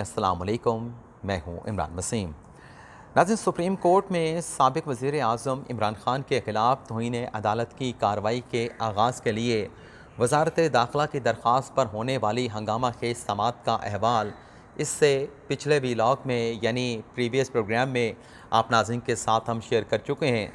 असलकम मैं हूँ इमरान वसीम नाजिन सुप्रीम कोर्ट में सबक वज़ी अजम इमरान ख़ान के ख़िलाफ़ तोहन अदालत की कार्रवाई के आगाज़ के लिए वजारत दाखिला की दरख्वास्त पर होने वाली हंगामा खेज समात का अहवाल इससे पिछले वी लॉक में यानी प्रीवियस प्रोग्राम में आप नाजिन के साथ हम शेयर कर चुके हैं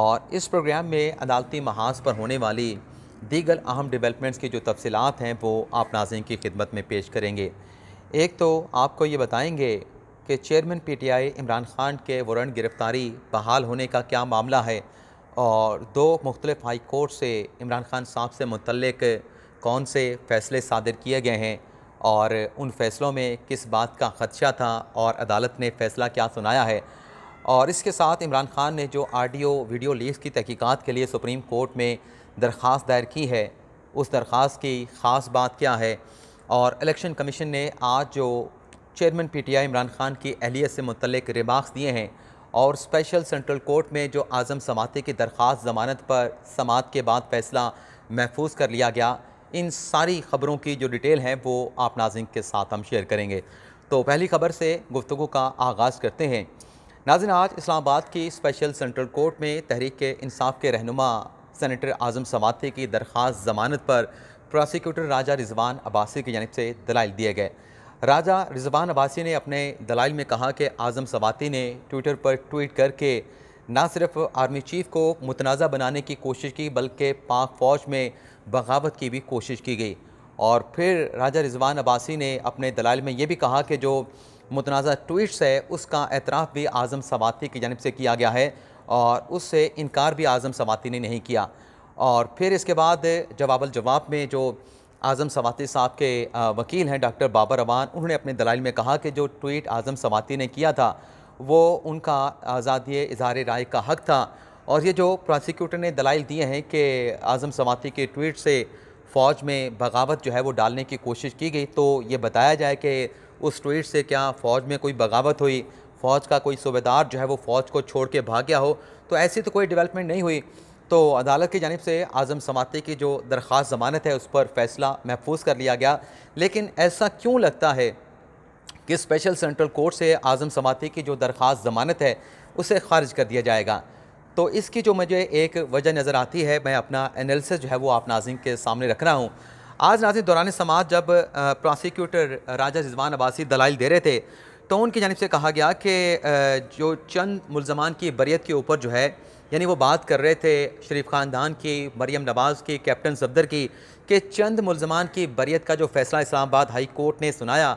और इस प्रोग्राम में अदालती महाज पर होने वाली दीगर अहम डेवलपमेंट्स की जो तफसलत हैं वो आप नाजिन की खिदमत में पेश करेंगे एक तो आपको ये बताएंगे कि चेयरमैन पीटीआई इमरान खान के वारंट गिरफ़्तारी बहाल होने का क्या मामला है और दो मुख्तलिफ हाई कोर्ट से इमरान खान साहब से मुतलक कौन से फ़ैसले सादर किए गए हैं और उन फ़ैसलों में किस बात का ख़दशा था और अदालत ने फ़ैसला क्या सुनाया है और इसके साथ इमरान खान ने जो आडियो वीडियो लीक की तहकीकात के लिए सुप्रीम कोर्ट में दरख्वास्त दायर की है उस दरख्वास्त की ख़ास बात क्या है और इलेक्शन कमीशन ने आज जो चेयरमैन पीटीआई इमरान खान की अहलियत से मुतलिक रिमार्क्स दिए हैं और स्पेशल सेंट्रल कोर्ट में जो आज़म समाते की दरख्वास्त ज़मानत पर समात के बाद फैसला महफूज कर लिया गया इन सारी खबरों की जो डिटेल है वो आप नाजिन के साथ हम शेयर करेंगे तो पहली खबर से गुफ्तु का आगाज़ करते हैं नाजिन आज इस्लामाबाद की स्पेशल सेंट्रल कोर्ट में तहरीक इंसाफ के रहनुमा सनेटर आज़म समाते की दरख्वास्त ज़मानत पर प्रोसिक्यूटर राजा रिजवान अब्बासी की जानब से दलाइल दिए गए राजा रिजवान अब्बासी ने अपने दलाइल में कहा कि आज़म सवाती ने ट्विटर पर ट्वीट करके ना सिर्फ आर्मी चीफ को मुतनाज़ा बनाने की कोशिश की बल्कि पाक फ़ौज में बगावत की भी कोशिश की गई और फिर राजा रिजवान अब्बासी ने अपने दलाल में ये भी कहा कि जो मुतनाज़ा ट्वीट्स है उसका एतराफ़ भी आज़म सवाती की जानब से किया गया है और उससे इनकार भी आज़म सवाती ने नहीं किया और फिर इसके बाद जवाबल जवाब में जो आज़म सवाती साहब के वकील हैं डॉक्टर बाबर अवान उन्होंने अपने दलाइल में कहा कि जो ट्वीट आज़म सवाती ने किया था वो उनका आज़ादी इजहार राय का हक था और ये जो प्रोसिक्यूटर ने दलाइल दिए हैं कि आज़म सवाती के ट्वीट से फ़ौज में बगावत जो है वो डालने की कोशिश की गई तो ये बताया जाए कि उस ट्वीट से क्या फ़ौज में कोई बगावत हुई फ़ौज का कोई सूबेदार जो है वो फ़ौज को छोड़ के भाग गया हो तो ऐसी तो कोई डेवलपमेंट नहीं हुई तो अदालत की जानब से आज़म समाती की जो दरख्वास ज़मानत है उस पर फ़ैसला महफूज कर लिया गया लेकिन ऐसा क्यों लगता है कि स्पेशल सेंट्रल कोर्ट से आज़म समाती की जो दरख्वास ज़मानत है उसे खारिज कर दिया जाएगा तो इसकी जो मुझे एक वजह नज़र आती है मैं अपना एनालिसिस जो है वो आप नाजिम के सामने रख रहा हूँ आज नाजिम दौरान समाज जब प्रोसिक्यूटर राजा रिजवान अबासी दलाइल दे रहे थे तो उनकी जानब से कहा गया कि जो चंद मुलजमान की बरीत के ऊपर जो है यानी वो बात कर रहे थे शरीफ ख़ानदान की मरीम नवाज़ की कैप्टन सफदर की कि चंद मुलजमान की बरीत का जो फैसला इस्लामाबाद हाई कोर्ट ने सुनाया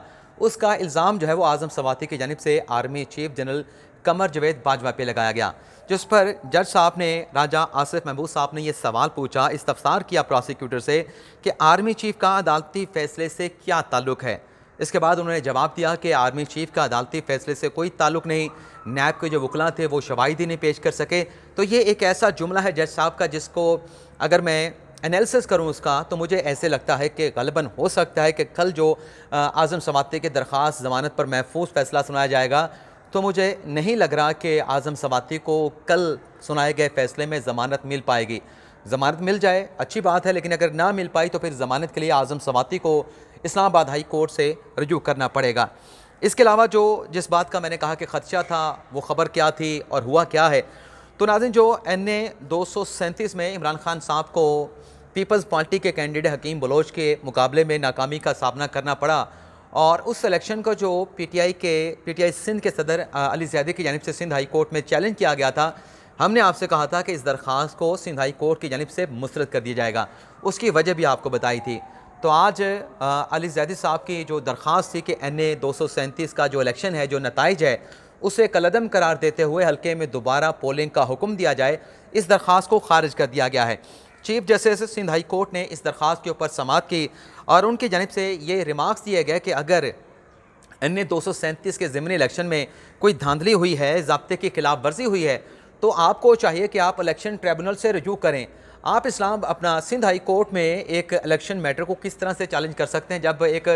उसका इल्ज़ाम जो है वो आज़म सवाती की जानब से army chief general Qamar Javed Bajwa पे लगाया गया जिस पर जज साहब ने राजा आसिफ महबूब साहब ने यह सवाल पूछा इस्तफसार किया प्रोसिक्यूटर से कि आर्मी चीफ का अदालती फ़ैसले से क्या ताल्लुक़ है इसके बाद उन्होंने जवाब दिया कि आर्मी चीफ का अदालती फैसले से कोई ताल्लुक नहीं नैब के जो वकला थे वो शवाहिदी नहीं पेश कर सके तो ये एक ऐसा जुमला है जज साहब का जिसको अगर मैं एनालिसिस करूं उसका तो मुझे ऐसे लगता है कि गलबन हो सकता है कि कल जो आज़म सवाते के दरख्वास जमानत पर महफूज फैसला सुनाया जाएगा तो मुझे नहीं लग रहा कि आज़म सवाती को कल सुनाए गए फैसले में ज़मानत मिल पाएगी ज़मानत मिल जाए अच्छी बात है लेकिन अगर ना मिल पाई तो फिर ज़मानत के लिए आज़म सवाती को इस्लामाबाद हाई कोर्ट से रजू करना पड़ेगा इसके अलावा जो जिस बात का मैंने कहा कि ख़दशा था वो ख़बर क्या थी और हुआ क्या है तो नाजिन जो एन ए दो में इमरान खान साहब को पीपल्स पार्टी के कैंडिडेट हकीम बलोच के मुकाबले में नाकामी का सामना करना पड़ा और उस सिलेक्शन को जो पीटीआई के पीटीआई सिंध के सदर अली ज्यादी की जानब से सिंध हाई कोर्ट में चैलेंज किया गया था हमने आपसे कहा था कि इस दरख्वास्त को सिंध हाई कोर्ट की जानब से मुस्रद कर दिया जाएगा उसकी वजह भी आपको बताई थी तो आज अली जैदी साहब की जो दरख्वास्त थी कि एन ए दो सौ सैंतीस का जो इलेक्शन है जो नतज है उसे कलदम करार देते हुए हल्के में दोबारा पोलिंग का हुक्म दिया जाए इस दरख्वास्त को खारिज कर दिया गया है chief justice Sindh high court ने इस दरख्वास्त के ऊपर समात की और उनकी जानब से ये रिमार्क्स दिए गए कि अगर एन ए दो सौ सैंतीस के ज़मनी इलेक्शन में कोई धांधली हुई है जबते की खिलाफ वर्जी हुई है तो आपको चाहिए कि आप इलेक्शन ट्रिब्यूनल से रजू करें आप इस्लाम अपना सिंध हाई कोर्ट में एक इलेक्शन मैटर को किस तरह से चैलेंज कर सकते हैं जब एक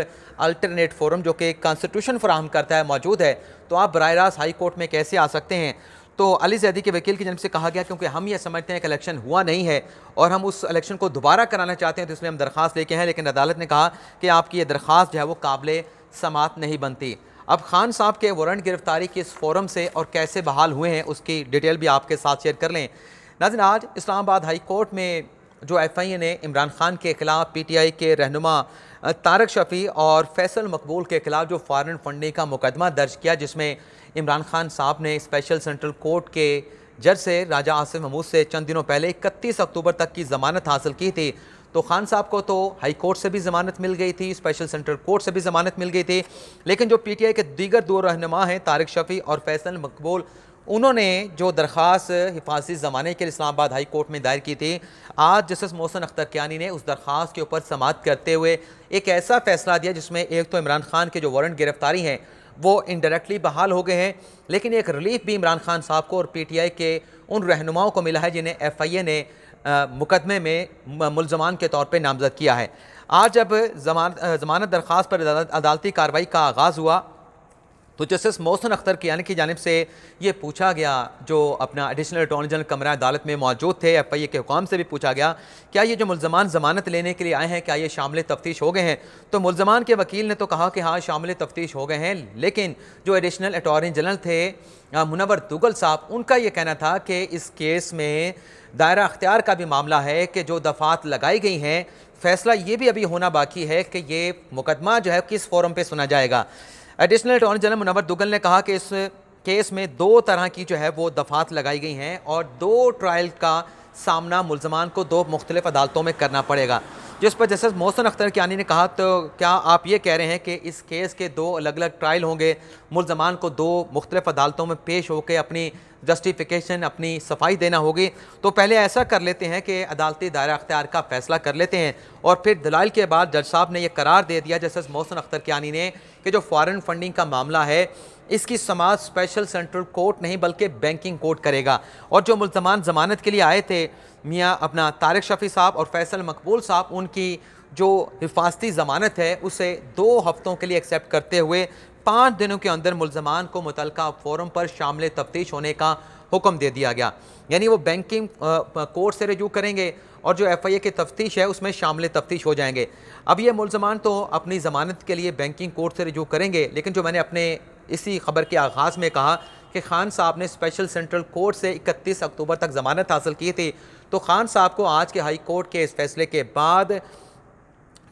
अल्टरनेट फोरम जो कि कॉन्स्टिट्यूशन फ्राहम करता है मौजूद है तो आप बर रास्त हाई कोर्ट में कैसे आ सकते हैं तो अली जैदी के वकील की जन्म से कहा गया क्योंकि हम ये समझते हैं कि इलेक्शन हुआ नहीं है और हम उस इलेक्शन को दोबारा कराना चाहते हैं तो इसलिए हम दरख्वास्त लेके हैं लेकिन अदालत ने कहा कि आपकी ये दरख्वास्त जो है वो काबिल समात नहीं बनती अब खान साहब के वारंट गिरफ्तारी किस फोरम से और कैसे बहाल हुए हैं उसकी डिटेल भी आपके साथ शेयर कर लें नाजिन आज इस्लामाबाद हाई कोर्ट में जो एफ आई ए ने इमरान खान के खिलाफ पी टी आई के रहनुमा तारक शफी और फैसल मकबूल के खिलाफ जो फॉरन फंडिंग का मुकदमा दर्ज किया जिसमें इमरान खान साहब ने स्पेशल सेंट्रल कोर्ट के जज से राजा आसिफ महमूद से चंद दिनों पहले इकतीस अक्टूबर तक की ज़मानत हासिल की थी तो खान साहब को तो हाई कोर्ट से भी ज़मानत मिल गई थी स्पेशल सेंट्रल कोर्ट से भी ज़मानत मिल गई थी लेकिन जो पी टी आई के दीगर दो रहनमा हैं तारिक शफ़ी और फैसल मकबूल उन्होंने जो दरख्वास हिफाजती ज़माने के इस्लामाबाद हाई कोर्ट में दायर की थी आज जस्टिस मोहसन अख्तर क्यानी ने उस दरख्वास के ऊपर समाप्त करते हुए एक ऐसा फैसला दिया जिसमें एक तो इमरान खान के जो वारंट गिरफ्तारी हैं वो इनडायरेक्टली बहाल हो गए हैं लेकिन एक रिलीफ भी इमरान खान साहब को और पी टी आई के उन रहनुमाओं को मिला है जिन्हें एफ आई ए ने मुकदमे में मुलजमान के तौर पर नामजद किया है आज जब जमानत दरख्वास्त पर अदालती कार्रवाई का आगाज़ हुआ तो जस्टिस मोहसन अख्तर कियानी की जानब से ये पूछा गया जो अपना एडिशनल अटॉर्नी जनरल कमरा अदालत में मौजूद थे एफ आई ए के हुकाम से भी पूछा गया क्या ये जो मुलजमान ज़मानत लेने के लिए आए हैं क्या ये शामिल तफ्तीश हो गए हैं तो मुलजमान के वकील ने तो कहा कि हाँ शामिल तफ्तीश हो गए हैं लेकिन जो एडिशनल अटॉर्नी जनरल थे मुनवर तुगल साहब उनका ये कहना था कि इस केस में दायरा अख्तियार का भी मामला है कि जो दफात लगाई गई हैं फैसला ये भी अभी होना बाकी है कि ये मुकदमा जो है किस फोरम पर सुना जाएगा additional attorney general Munawar Duggal ने कहा कि इस केस में दो तरह की जो है वो दफात लगाई गई हैं और दो ट्रायल का सामना मुलजमान को दो मुख्तलिफ अदालतों में करना पड़ेगा जिस पर जस्टिस मोहसन अख्तर की ने कहा तो क्या आप ये कह रहे हैं कि इस केस के दो अलग अलग ट्रायल होंगे मुलजमान को दो मुख्तलिफ अदालतों में पेश होकर अपनी जस्टिफिकेशन अपनी सफाई देना होगी तो पहले ऐसा कर लेते हैं कि अदालती दायरा अख्तियार का फ़ैसला कर लेते हैं और फिर दलाल के बाद जज साहब ने यह करार दे दिया जस्टिस मोहसन अख्तर की ने कि जो फ़ॉरन फंडिंग का मामला है इसकी समाज स्पेशल सेंट्रल कोर्ट नहीं बल्कि बैंकिंग कोर्ट करेगा और जो मुलजमान जमानत के लिए आए थे मियाँ अपना तारक शफ़ी साहब और फैसल मकबूल साहब उनकी जो हिफाजती ज़मानत है उसे दो हफ़्तों के लिए एक्सेप्ट करते हुए पाँच दिनों के अंदर मुलजमान को मुतल फोरम पर शामिल तफ्तीश होने का हुक्म दे दिया गया यानी वो बैंकिंग कोर्ट से रजू करेंगे और जो एफ आई ए की तफ्तीश है उसमें शामिल तफ्तीश हो जाएंगे अब ये मुलजमान तो अपनी ज़मानत के लिए बैंकिंग कोर्ट से रजू करेंगे लेकिन जो मैंने अपने इसी खबर के आगाज़ में कहा कि खान साहब ने स्पेशल सेंट्रल कोर्ट से 31 अक्टूबर तक ज़मानत हासिल की थी तो खान साहब को आज के हाई कोर्ट के इस फैसले के बाद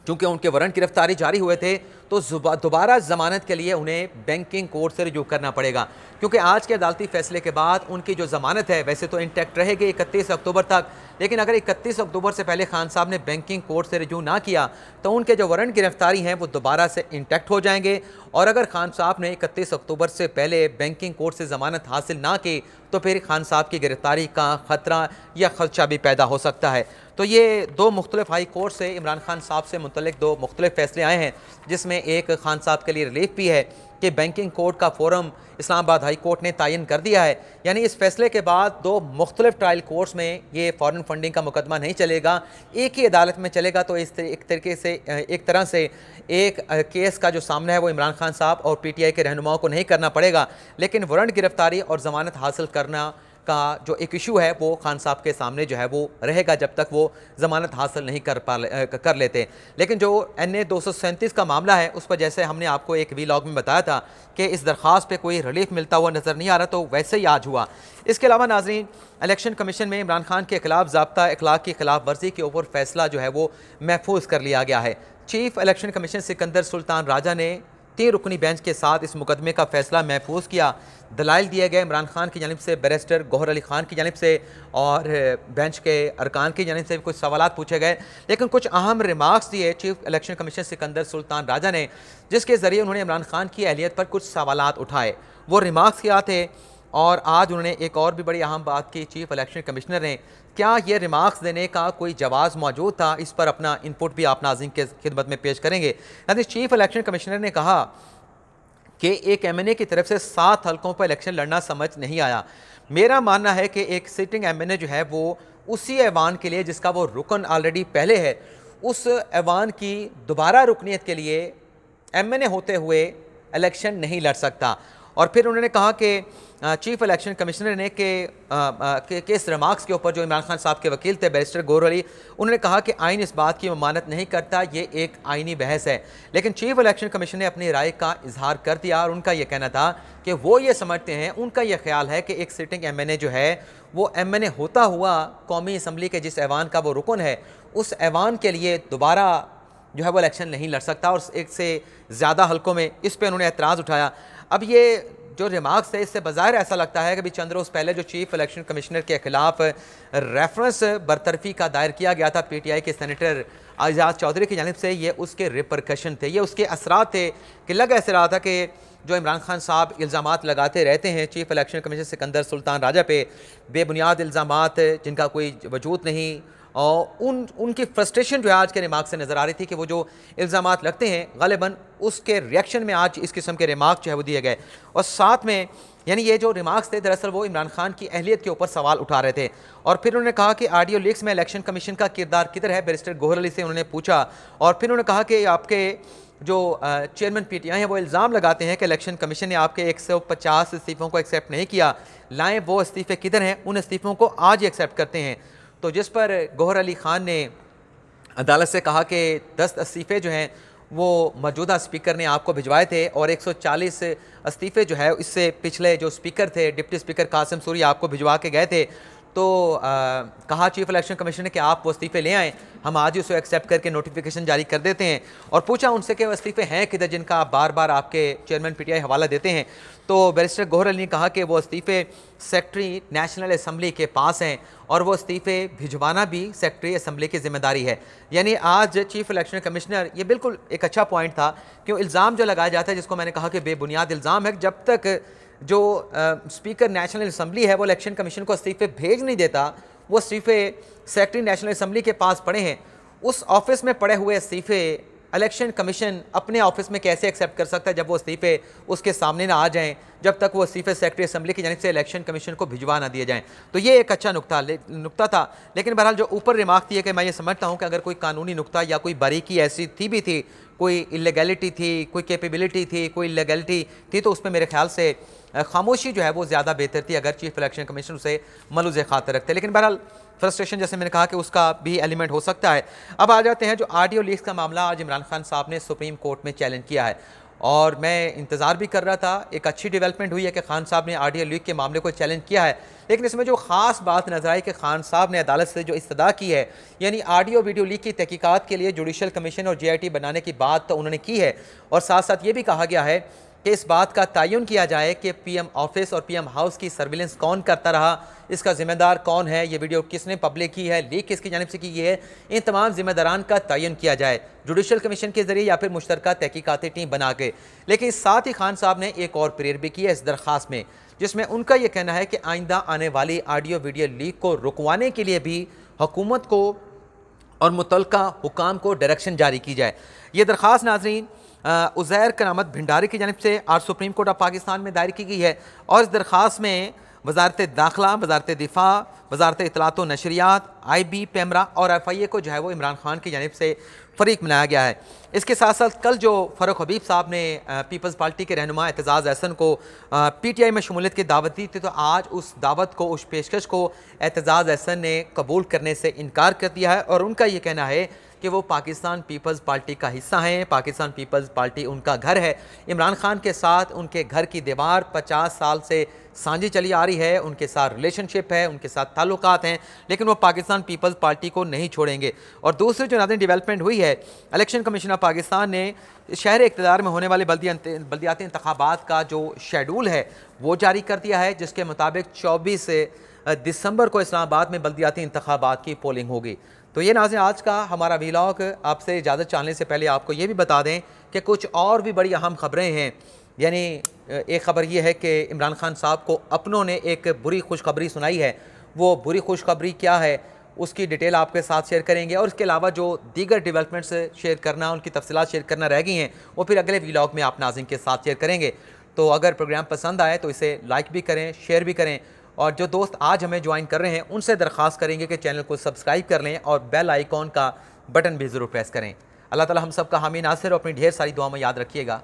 चूंकि उनके वरण गिरफ्तारी जारी हुए थे तो दोबारा ज़मानत के लिए उन्हें बैंकिंग कोर्ट से रिजू करना पड़ेगा क्योंकि आज के अदालती फैसले के बाद उनकी जो ज़मानत है वैसे तो इंटैक्ट रहेगी इकतीस अक्टूबर तक लेकिन अगर इकतीस अक्टूबर से पहले खान साहब ने बैंकिंग कोर्ट से रिजू ना किया तो उनके जो वारंट गिरफ्तारी हैं वो दोबारा से इंटैक्ट हो जाएंगे और अगर खान साहब ने इकतीस अक्टूबर से पहले बैंकिंग कोर्ट से ज़मानत हासिल ना की तो फिर खान साहब की गिरफ्तारी का ख़तरा या खदशा भी पैदा हो सकता है तो ये दो मुख्तलिफ हाई कोर्ट से इमरान खान साहब से मुतलिक दो मुख्तलिफ फैसले आए हैं जिसमें में एक खान साहब के लिए रिलीफ भी है कि बैंकिंग कोर्ट का फोरम इस्लामाबाद हाई कोर्ट ने तयन कर दिया है यानी इस फैसले के बाद दो मुख्तलिफ ट्रायल कोर्ट्स में ये फॉरेन फंडिंग का मुकदमा नहीं चलेगा एक ही अदालत में चलेगा तो इस एक तरीके से एक तरह से एक केस का जो सामना है वो इमरान खान साहब और पी टी आई के रहनुमाओं को नहीं करना पड़ेगा लेकिन वारंट गिरफ्तारी और जमानत हासिल करना का जो एक इशू है वो खान साहब के सामने जो है वो रहेगा जब तक वो ज़मानत हासिल नहीं कर पा कर लेते लेकिन जो एन ए का मामला है उस पर जैसे हमने आपको एक वी लॉग में बताया था कि इस दरख्वास्त पर कोई रिलीफ मिलता हुआ नज़र नहीं आ रहा तो वैसे ही आज हुआ इसके अलावा नाजरीन इलेक्शन कमीशन में इमरान खान के खिलाफ जबता अखलाक की खिलाफ वर्जी के ऊपर फैसला जो है वो महफूज कर लिया गया है chief election commission Sikandar Sultan Raja ने तीन रुकनी बेंच के साथ इस मुकदमे का फैसला महफूज किया दलाइल दिए गए इमरान खान की जानब से बैरिस्टर गौहर अली खान की जानब से और बेंच के अरकान की जानब से भी कुछ सवाल पूछे गए लेकिन कुछ अहम रिमार्क्स दिए chief election commission Sikandar Sultan Raja ने जिसके ज़रिए उन्होंने इमरान खान की अहलियत पर कुछ सवाल उठाए वो रिमार्क्स क्या थे और आज उन्होंने एक और भी बड़ी अहम बात की चीफ इलेक्शन कमिश्नर ने क्या ये रिमार्क्स देने का कोई जवाब मौजूद था इस पर अपना इनपुट भी आप नाजिम के खिदमत में पेश करेंगे यानी चीफ इलेक्शन कमिश्नर ने कहा कि एक एम की तरफ से सात हलकों पर इलेक्शन लड़ना समझ नहीं आया मेरा मानना है कि एक सिटिंग एम जो है वो उसी ऐवान के लिए जिसका वो रुकन ऑलरेडी पहले है उस ऐवान की दोबारा रुकनीत के लिए एम होते हुए इलेक्शन नहीं लड़ सकता और फिर उन्होंने कहा कि चीफ इलेक्शन कमिश्नर ने के, आ, के, इस रिमार्क्स के ऊपर जो इमरान खान साहब के वकील थे बैरिस्टर गौर अली उन्होंने कहा कि आइन इस बात की ममानत नहीं करता ये एक आइनी बहस है लेकिन चीफ इलेक्शन कमीशन ने अपनी राय का इजहार कर दिया और उनका यह कहना था कि वो ये समझते हैं उनका यह ख्याल है कि एक सिटिंग एम एन ए जो है वो एम एन ए होता हुआ कौमी इसम्बली के जिस ऐवान का वो रुकन है उस ऐवान के लिए दोबारा जो है वो इलेक्शन नहीं लड़ सकता और एक से ज़्यादा हलकों में इस पर उन्होंने एतराज़ उठाया अब ये जो रिमार्क्स है इससे बाहर ऐसा लगता है कि अभी चंद रोज़ पहले जो चीफ इलेक्शन कमिश्नर के खिलाफ रेफरेंस बरतरफी का दायर किया गया था पीटीआई के सेनेटर आजाद चौधरी की जानब से ये उसके रिप्रकशन थे ये उसके असरा थे कि लग ऐसे रहा था कि जो इमरान खान साहब इल्ज़ाम लगाते रहते हैं chief election commissioner Sikandar Sultan Raja पे बेबुनियाद इल्ज़ाम जिनका कोई वजूद नहीं और उन उनकी फ्रस्ट्रेशन जो है आज के रिमार्क से नज़र आ रही थी कि वो जो इल्ज़ाम लगते हैं गलेबन उसके रिएक्शन में आज इस किस्म के रिमार्क जो है वो दिए गए और साथ में यानी ये जो रिमार्क्स थे दरअसल वो इमरान खान की अहलियत के ऊपर सवाल उठा रहे थे और फिर उन्होंने कहा कि आडियो लीक्स में इलेक्शन कमीशन का किरदार किधर है बैरिस्टर गोहर अली से उन्होंने पूछा और फिर उन्होंने कहा कि आपके जो चेयरमैन पी टी आई हैं वो इल्ज़ाम लगाते हैं कि इलेक्शन कमीशन ने आपके एक सौ पचास इस्तीफ़ों को एक्सेप्ट नहीं किया लाएँ वो इस्तीफ़े किधर हैं उन इस्तीफ़ों को आज ही एक्सेप्ट करते हैं तो जिस पर गौहर अली ख़ान ने अदालत से कहा कि दस इस्तीफ़े जो हैं वो मौजूदा स्पीकर ने आपको भिजवाए थे और 140 इस्तीफ़े जो है इससे पिछले जो स्पीकर थे डिप्टी स्पीकर कासिम सूरी आपको भिजवा के गए थे तो आ, कहा चीफ इलेक्शन कमीशन ने कि आप वो इस्तीफे ले आएँ हम आज ही उसे एक्सेप्ट करके नोटिफिकेशन जारी कर देते हैं और पूछा उनसे कि इस्तीफे हैं किधर जिनका आप बार बार आपके चेयरमैन पीटीआई हवाला देते हैं तो बैरिस्टर गोहरल ने कहा कि वो इस्तीफे सेक्रटरी नेशनल असम्बली के पास हैं और वो इस्तीफे भिजवाना भी सेक्रटरी असम्बली की जिम्मेदारी है यानी आज चीफ इलेक्शन कमिश्नर ये बिल्कुल एक अच्छा पॉइंट था क्यों इल्ज़ाम जो लगाया जाता है जिसको मैंने कहा कि बेबुनियाद इल्ज़ाम है जब तक जो स्पीकर नेशनल असम्बली है वो इलेक्शन कमीशन को इस्तीफे भेज नहीं देता वो इस्तीफे सेक्रेटरी नेशनल असम्बली के पास पड़े हैं उस ऑफिस में पड़े हुए इस्तीफे इलेक्शन कमीशन अपने ऑफिस में कैसे एक्सेप्ट कर सकता है जब वो इस्तीफे उसके सामने ना आ जाएं जब तक वो इस्तीफे सेक्रेटरी असम्बली की जानब से इलेक्शन कमीशन को भिजवा ना दिए जाएं तो ये एक अच्छा नुकता नुकता था लेकिन बहरहाल जो ऊपर रिमार्क थी कि मैं ये समझता हूँ कि अगर कोई कानूनी नुकता या कोई बारीकी ऐसी थी भी थी कोई इलेगैलिटी थी कोई कैपेबिलिटी थी कोई इलेगैलिटी थी तो उसमें मेरे ख्याल से खामोशी जो है वो ज़्यादा बेहतर थी अगर चीफ इलेक्शन कमीशन उसे मलूज खातर रखते लेकिन बहरहाल फ्रस्ट्रेशन जैसे मैंने कहा कि उसका भी एलिमेंट हो सकता है अब आ जाते हैं जो आडियो लीक का मामला आज इमरान खान साहब ने सुप्रीम कोर्ट में चैलेंज किया है और मैं इंतज़ार भी कर रहा था एक अच्छी डेवलपमेंट हुई है कि खान साहब ने आर डी के मामले को चैलेंज किया है लेकिन इसमें जो ख़ास बात नजर आई कि खान साहब ने अदालत से जो इस्तदा की है यानी आडियो वीडियो लीक की तहकीक़ात के लिए जुडिशल कमीशन और जे आई टी बनाने की बात तो उन्होंने की है और साथ साथ ये भी कहा गया है कि इस बात का तयन किया जाए कि पीएम ऑफिस और पीएम हाउस की सर्विलेंस कौन करता रहा इसका जिम्मेदार कौन है ये वीडियो किसने पब्लिक की है लीक किसकी जानब से की है इन तमाम जिम्मेदारान का तयन किया जाए जुडिशल कमीशन के जरिए या फिर मुश्तरक तहकीकती टीम बना के लेकिन साथ ही खान साहब ने एक और प्रेयर भी की है इस दरख्वास्त में जिसमें उनका यह कहना है कि आइंदा आने वाली ऑडियो वीडियो लीक को रुकवाने के लिए भी हुकूमत को और मुतलका हुकाम को डायरेक्शन जारी की जाए ये दरख्वास नाजरीन उज़ैर करामत भंडारी की जानब से आज सुप्रीम कोर्ट ऑफ पाकिस्तान में दायर की गई है और इस दरख्वास्त में वजारत दाखिला वजारत दिफा वजारत इतलात नशरियात आई बी पैमरा और एफ आई ए को जो है वो इमरान खान की जानब से फरीक मनाया गया है इसके साथ साथ कल जो फ़रूक हबीब साहब ने पीपल्स पार्टी के रहनुमा एतजाज़ अहसन को पी टी आई में शमूलियत की दावत दी थी तो आज उस दावत को उस पेशकश को एतजाज़ अहसन ने कबूल करने से इनकार कर दिया है और उनका ये कहना है कि वो पाकिस्तान पीपल्स पार्टी का हिस्सा हैं पाकिस्तान पीपल्स पार्टी उनका घर है इमरान खान के साथ उनके घर की दीवार पचास साल से साझी चली आ रही है उनके साथ रिलेशनशिप है उनके साथ ताल्लुक हैं लेकिन वो पाकिस्तान पीपल्स पार्टी को नहीं छोड़ेंगे और दूसरी जो नाजन डेवलपमेंट हुई है इलेक्शन कमीशन ऑफ पाकिस्तान ने शहर इकतदार में होने वाले बल्दियाती इंतबात का जो शेडूल है वो जारी कर दिया है जिसके मुताबिक चौबीस दिसंबर को इस्लामाबाद में बल्दियाती इंतबात की पोलिंग होगी तो ये नाजें आज का हमारा वीलॉग आपसे इजाज़त चाहने से पहले आपको ये भी बता दें कि कुछ और भी बड़ी अहम खबरें हैं यानी एक ख़बर यह है कि इमरान खान साहब को अपनों ने एक बुरी खुशखबरी सुनाई है वो बुरी खुशखबरी क्या है उसकी डिटेल आपके साथ शेयर करेंगे और इसके अलावा जो दीगर डेवलपमेंट्स शेयर करना उनकी तफसलत शेयर करना रह गई हैं वो फिर अगले व्लाग में आप नाजिम के साथ शेयर करेंगे तो अगर प्रोग्राम पसंद आए तो इसे लाइक भी करें शेयर भी करें और जो दोस्त आज हमें ज्वाइन कर रहे हैं उनसे दरख्वास्त करेंगे कि चैनल को सब्सक्राइब कर लें और बेल आइकॉन का बटन भी ज़रूर प्रेस करें अल्लाह ताला हम सब का हामी नासिर और अपनी ढेर सारी दुआ में याद रखिएगा